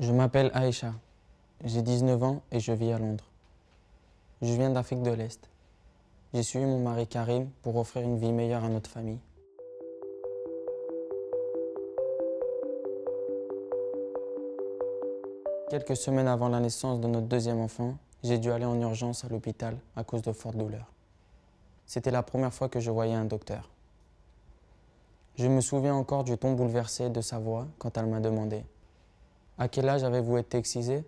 Je m'appelle Aïcha. J'ai 19 ans et je vis à Londres. Je viens d'Afrique de l'Est. J'ai suivi mon mari Karim pour offrir une vie meilleure à notre famille. Quelques semaines avant la naissance de notre deuxième enfant, j'ai dû aller en urgence à l'hôpital à cause de fortes douleurs. C'était la première fois que je voyais un docteur. Je me souviens encore du ton bouleversé de sa voix quand elle m'a demandé à quel âge avez-vous été excisé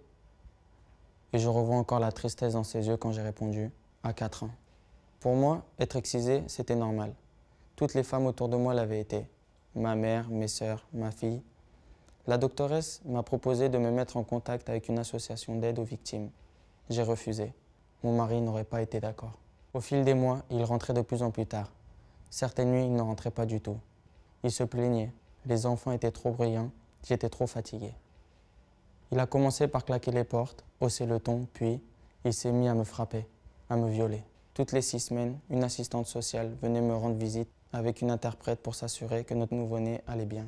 Et je revois encore la tristesse dans ses yeux quand j'ai répondu À 4 ans. Pour moi, être excisé, c'était normal. Toutes les femmes autour de moi l'avaient été. Ma mère, mes sœurs, ma fille. La doctoresse m'a proposé de me mettre en contact avec une association d'aide aux victimes. J'ai refusé. Mon mari n'aurait pas été d'accord. Au fil des mois, il rentrait de plus en plus tard. Certaines nuits, il ne rentrait pas du tout. Il se plaignait. Les enfants étaient trop bruyants. J'étais trop fatigué. Il a commencé par claquer les portes, hausser le ton, puis il s'est mis à me frapper, à me violer. Toutes les six semaines, une assistante sociale venait me rendre visite avec une interprète pour s'assurer que notre nouveau-né allait bien.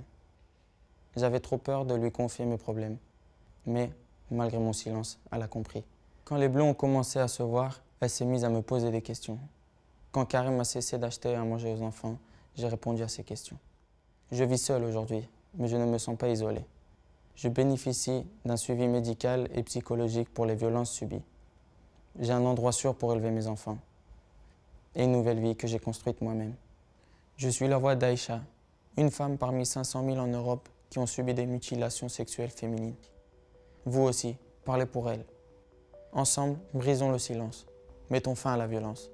J'avais trop peur de lui confier mes problèmes, mais malgré mon silence, elle a compris. Quand les bleus ont commencé à se voir, elle s'est mise à me poser des questions. Quand Karim a cessé d'acheter à manger aux enfants, j'ai répondu à ses questions. Je vis seul aujourd'hui, mais je ne me sens pas isolé. Je bénéficie d'un suivi médical et psychologique pour les violences subies. J'ai un endroit sûr pour élever mes enfants et une nouvelle vie que j'ai construite moi-même. Je suis la voix d'Aïcha, une femme parmi 500 000 en Europe qui ont subi des mutilations sexuelles féminines. Vous aussi, parlez pour elle. Ensemble, brisons le silence. Mettons fin à la violence.